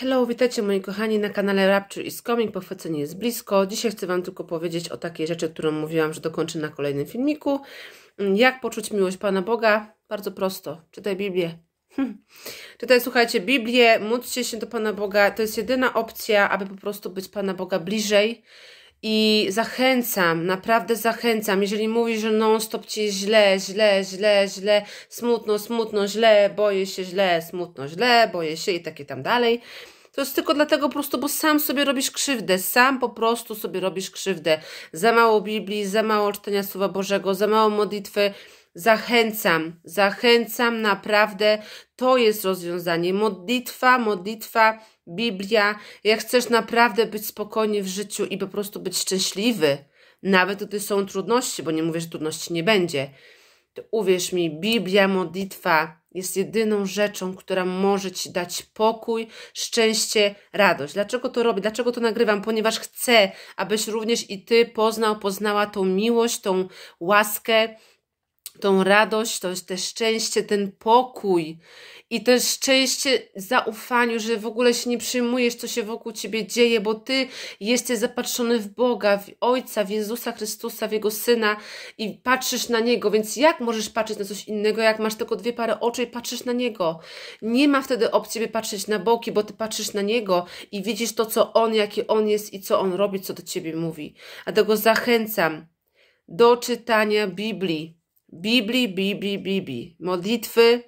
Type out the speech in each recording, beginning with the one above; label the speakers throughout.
Speaker 1: Hello, witajcie moi kochani na kanale Rapture is Coming, pochwycenie jest blisko. Dzisiaj chcę Wam tylko powiedzieć o takiej rzeczy, którą mówiłam, że dokończę na kolejnym filmiku. Mm, jak poczuć miłość Pana Boga? Bardzo prosto, czytaj Biblię. Hmm. Czytaj, słuchajcie, Biblię, módlcie się do Pana Boga. To jest jedyna opcja, aby po prostu być Pana Boga bliżej i zachęcam, naprawdę zachęcam, jeżeli mówisz, że non-stop ci źle, źle, źle, źle, smutno, smutno, źle, boję się, źle, smutno, źle, boję się i takie tam dalej. To jest tylko dlatego po prostu, bo sam sobie robisz krzywdę, sam po prostu sobie robisz krzywdę. Za mało Biblii, za mało czytania Słowa Bożego, za mało modlitwy. Zachęcam, zachęcam naprawdę, to jest rozwiązanie. Modlitwa, modlitwa Biblia. Jak chcesz naprawdę być spokojny w życiu i po prostu być szczęśliwy, nawet gdy są trudności, bo nie mówię, że trudności nie będzie, to uwierz mi, Biblia, modlitwa jest jedyną rzeczą, która może Ci dać pokój, szczęście, radość. Dlaczego to robię? Dlaczego to nagrywam? Ponieważ chcę, abyś również i Ty poznał, poznała tą miłość, tą łaskę, tą radość, to jest te szczęście, ten pokój i to szczęście zaufaniu, że w ogóle się nie przyjmujesz, co się wokół ciebie dzieje, bo ty jesteś zapatrzony w Boga, w Ojca, w Jezusa Chrystusa, w Jego Syna i patrzysz na Niego, więc jak możesz patrzeć na coś innego, jak masz tylko dwie pary oczu i patrzysz na Niego? Nie ma wtedy opcji, by patrzeć na boki, bo ty patrzysz na Niego i widzisz to, co On, jaki On jest i co On robi, co do ciebie mówi. A tego zachęcam do czytania Biblii Biblii, Biblii, Biblii, modlitwy,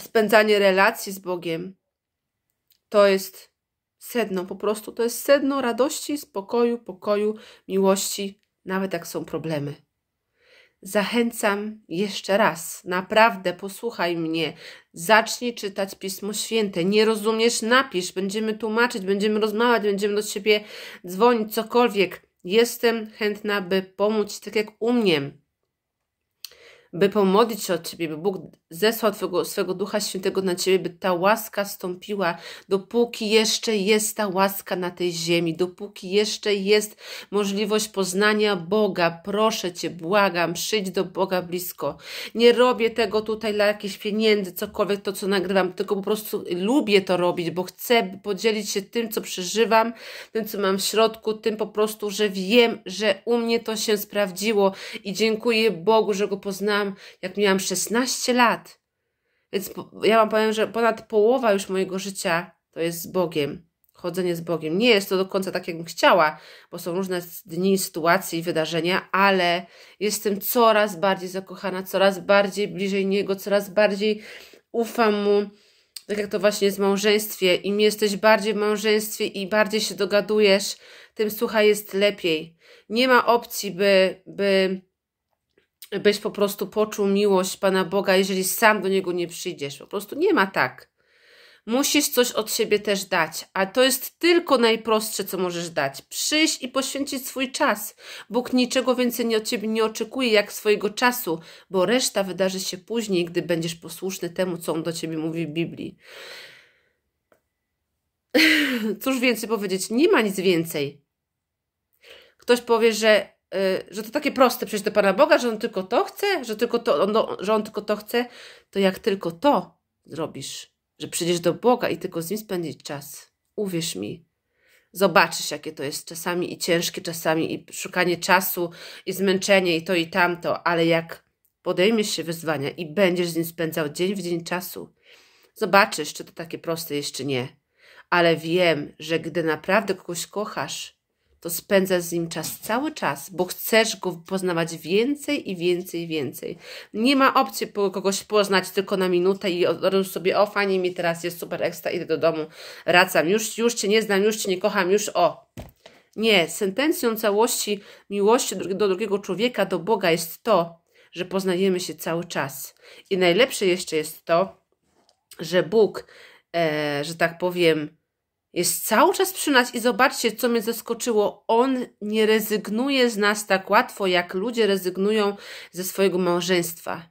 Speaker 1: spędzanie relacji z Bogiem. To jest sedno, po prostu to jest sedno radości, spokoju, pokoju, miłości, nawet jak są problemy. Zachęcam jeszcze raz, naprawdę posłuchaj mnie, zacznij czytać Pismo Święte. Nie rozumiesz, napisz, będziemy tłumaczyć, będziemy rozmawiać, będziemy do siebie dzwonić, cokolwiek. Jestem chętna, by pomóc, tak jak umiem by pomodlić się o Ciebie, by Bóg zesłał twego, swego Ducha Świętego na Ciebie, by ta łaska stąpiła, dopóki jeszcze jest ta łaska na tej ziemi, dopóki jeszcze jest możliwość poznania Boga. Proszę Cię, błagam, przyjdź do Boga blisko. Nie robię tego tutaj dla jakichś pieniędzy, cokolwiek to, co nagrywam, tylko po prostu lubię to robić, bo chcę podzielić się tym, co przeżywam, tym, co mam w środku, tym po prostu, że wiem, że u mnie to się sprawdziło i dziękuję Bogu, że Go poznałam jak miałam 16 lat. Więc ja Wam powiem, że ponad połowa już mojego życia to jest z Bogiem, chodzenie z Bogiem. Nie jest to do końca tak, jakbym chciała, bo są różne dni, sytuacje i wydarzenia, ale jestem coraz bardziej zakochana, coraz bardziej bliżej Niego, coraz bardziej ufam Mu. Tak jak to właśnie jest w małżeństwie, im jesteś bardziej w małżeństwie i bardziej się dogadujesz, tym słuchaj, jest lepiej. Nie ma opcji, by, by byś po prostu poczuł miłość Pana Boga, jeżeli sam do Niego nie przyjdziesz. Po prostu nie ma tak. Musisz coś od siebie też dać, a to jest tylko najprostsze, co możesz dać. Przyjść i poświęcić swój czas. Bóg niczego więcej nie od ciebie nie oczekuje, jak swojego czasu, bo reszta wydarzy się później, gdy będziesz posłuszny temu, co on do ciebie mówi w Biblii. Cóż więcej powiedzieć? Nie ma nic więcej. Ktoś powie, że Y, że to takie proste przejść do Pana Boga, że On tylko to chce, że, tylko to, on, że On tylko to chce, to jak tylko to zrobisz, że przyjdziesz do Boga i tylko z Nim spędzić czas, uwierz mi, zobaczysz, jakie to jest czasami i ciężkie, czasami i szukanie czasu, i zmęczenie, i to, i tamto, ale jak podejmiesz się wyzwania i będziesz z Nim spędzał dzień w dzień czasu, zobaczysz, czy to takie proste jeszcze nie. Ale wiem, że gdy naprawdę kogoś kochasz, to spędzasz z nim czas cały czas, bo chcesz go poznawać więcej i więcej, więcej. Nie ma opcji kogoś poznać tylko na minutę i robisz sobie, o fajnie mi teraz jest super ekstra, idę do domu, wracam, już, już Cię nie znam, już Cię nie kocham, już o. Nie, sentencją całości miłości do drugiego człowieka, do Boga jest to, że poznajemy się cały czas. I najlepsze jeszcze jest to, że Bóg, e, że tak powiem, jest cały czas przy nas i zobaczcie, co mnie zaskoczyło. On nie rezygnuje z nas tak łatwo, jak ludzie rezygnują ze swojego małżeństwa.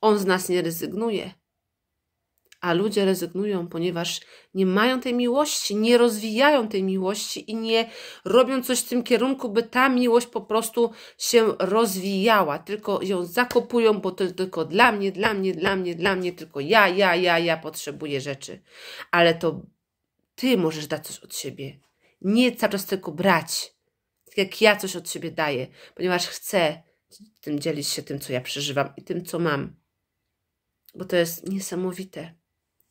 Speaker 1: On z nas nie rezygnuje. A ludzie rezygnują, ponieważ nie mają tej miłości, nie rozwijają tej miłości i nie robią coś w tym kierunku, by ta miłość po prostu się rozwijała. Tylko ją zakopują, bo to tylko dla mnie, dla mnie, dla mnie, dla mnie, tylko ja, ja, ja, ja potrzebuję rzeczy. Ale to ty możesz dać coś od siebie. Nie cały czas tylko brać. Tak jak ja coś od siebie daję, ponieważ chcę tym dzielić się tym, co ja przeżywam i tym, co mam. Bo to jest niesamowite.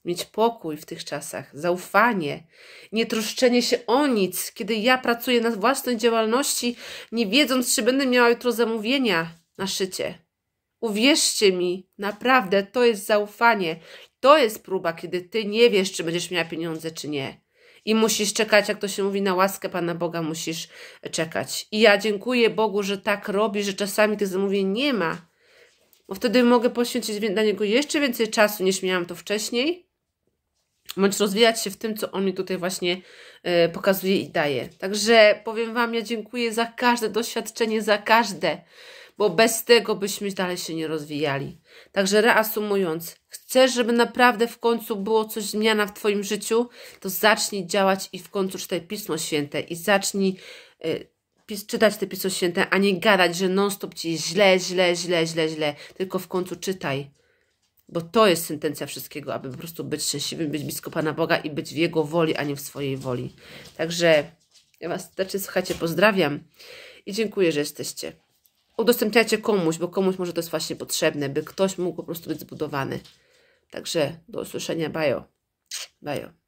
Speaker 1: Mieć pokój w tych czasach, zaufanie, nie troszczenie się o nic, kiedy ja pracuję na własnej działalności, nie wiedząc, czy będę miała jutro zamówienia na szycie Uwierzcie mi, naprawdę to jest zaufanie. To jest próba, kiedy ty nie wiesz, czy będziesz miała pieniądze, czy nie. I musisz czekać, jak to się mówi, na łaskę Pana Boga musisz czekać. I ja dziękuję Bogu, że tak robi, że czasami tych zamówień nie ma, bo wtedy mogę poświęcić na niego jeszcze więcej czasu niż miałam to wcześniej, bądź rozwijać się w tym, co on mi tutaj właśnie y, pokazuje i daje. Także powiem Wam, ja dziękuję za każde doświadczenie, za każde bo bez tego byśmy dalej się nie rozwijali. Także reasumując, chcesz, żeby naprawdę w końcu było coś zmiana w Twoim życiu, to zacznij działać i w końcu czytaj Pismo Święte i zacznij y, pis, czytać te Pismo Święte, a nie gadać, że non-stop Ci źle, źle, źle, źle, źle, tylko w końcu czytaj. Bo to jest sentencja wszystkiego, aby po prostu być szczęśliwym, być blisko Pana Boga i być w Jego woli, a nie w swojej woli. Także ja Was serdecznie, znaczy, słuchajcie, pozdrawiam i dziękuję, że jesteście udostępniacie komuś, bo komuś może to jest właśnie potrzebne, by ktoś mógł po prostu być zbudowany. Także do usłyszenia, bajo. Bajo.